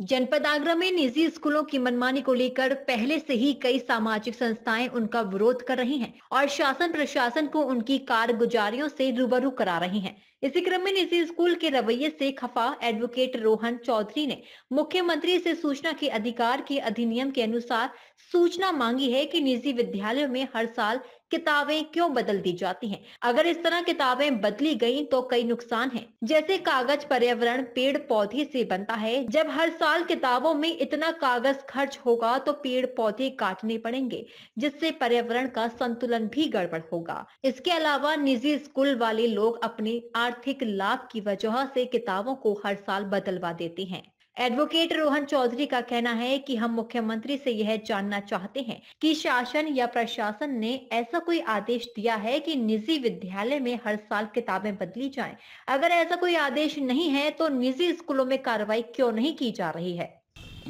जनपद आगरा में निजी स्कूलों की मनमानी को लेकर पहले से ही कई सामाजिक संस्थाएं उनका विरोध कर रही हैं और शासन प्रशासन को उनकी कारगुजारियों से रूबरू करा रही हैं। इसी क्रम में निजी स्कूल के रवैये से खफा एडवोकेट रोहन चौधरी ने मुख्यमंत्री से सूचना के अधिकार के अधिनियम के अनुसार सूचना मांगी है कि निजी विद्यालयों में हर साल किताबें क्यों बदल दी जाती हैं अगर इस तरह किताबें बदली गई तो कई नुकसान हैं जैसे कागज पर्यावरण पेड़ पौधे से बनता है जब हर साल किताबों में इतना कागज खर्च होगा तो पेड़ पौधे काटने पड़ेंगे जिससे पर्यावरण का संतुलन भी गड़बड़ होगा इसके अलावा निजी स्कूल वाले लोग अपने आर्थिक लाभ की वजह से किताबों को हर साल बदलवा देते हैं एडवोकेट रोहन चौधरी का कहना है कि हम मुख्यमंत्री से यह जानना चाहते हैं कि शासन या प्रशासन ने ऐसा कोई आदेश दिया है कि निजी विद्यालय में हर साल किताबें बदली जाएं। अगर ऐसा कोई आदेश नहीं है तो निजी स्कूलों में कार्रवाई क्यों नहीं की जा रही है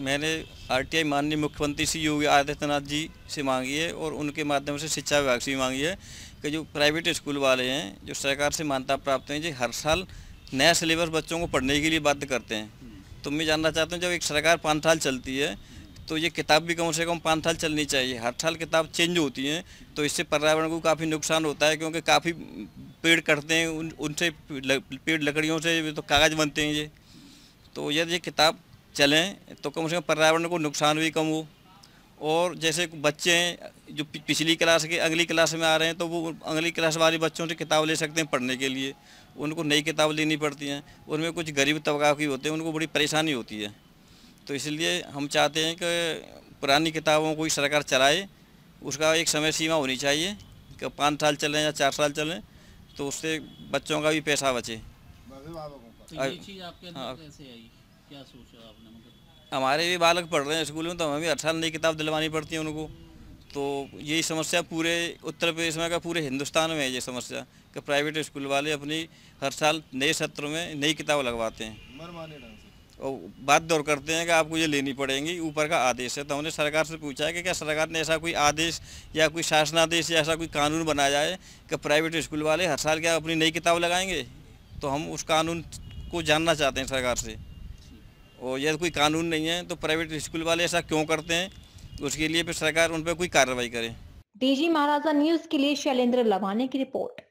मैंने आरटीआई माननीय मुख्यमंत्री श्री योगी आदित्यनाथ जी से मांगी है और उनके माध्यम से शिक्षा विभाग से मांगी है कि जो प्राइवेट स्कूल वाले हैं जो सरकार से मान्यता प्राप्त हैं जो हर साल नया सिलेबस बच्चों को पढ़ने के लिए बाध्य करते हैं तो मैं जानना चाहता हूँ जब एक सरकार पाँच साल चलती है तो ये किताब भी कम से कम पाँच साल चलनी चाहिए हर साल किताब चेंज होती हैं तो इससे पर्यावरण को काफ़ी नुकसान होता है क्योंकि काफ़ी पेड़ कटते हैं उन उनसे पेड़ लकड़ियों से तो कागज़ बनते हैं ये तो यदि ये किताब चलें तो कम से कम पर्यावरण को नुकसान भी कम हो और जैसे बच्चे हैं जो पिछली क्लास के अगली क्लास में आ रहे हैं तो वो अगली क्लास वाले बच्चों से किताब ले सकते हैं पढ़ने के लिए उनको नई किताब लेनी पड़ती हैं उनमें कुछ गरीब तबका की होते हैं उनको बड़ी परेशानी होती है तो इसलिए हम चाहते हैं कि पुरानी किताबों को सरकार चलाए उसका एक समय सीमा होनी चाहिए कि पाँच साल चलें या चार साल चलें तो उससे बच्चों का भी पैसा बचे तो ये चीज़ आपके हाँ, क्या सोचा आपने मतलब हमारे भी बालक पढ़ रहे हैं स्कूल में तो हमें भी हर साल नई किताब दिलवानी पड़ती है उनको तो यही समस्या पूरे उत्तर प्रदेश में का पूरे हिंदुस्तान में है ये समस्या कि प्राइवेट स्कूल वाले अपनी हर साल नए सत्र में नई किताब लगवाते हैं और बात दौर करते हैं कि आपको ये लेनी पड़ेगी ऊपर का आदेश है तो हमने सरकार से पूछा है कि क्या सरकार ने ऐसा कोई आदेश या कोई शासनादेश या ऐसा कोई कानून बनाया जाए कि प्राइवेट स्कूल वाले हर साल क्या अपनी नई किताब लगाएंगे तो हम उस कानून को जानना चाहते हैं सरकार से और यदि कोई कानून नहीं है तो प्राइवेट स्कूल वाले ऐसा क्यों करते हैं उसके लिए फिर सरकार उन पर कोई कार्रवाई करे डीजी महाराजा न्यूज के लिए शैलेंद्र लवाने की रिपोर्ट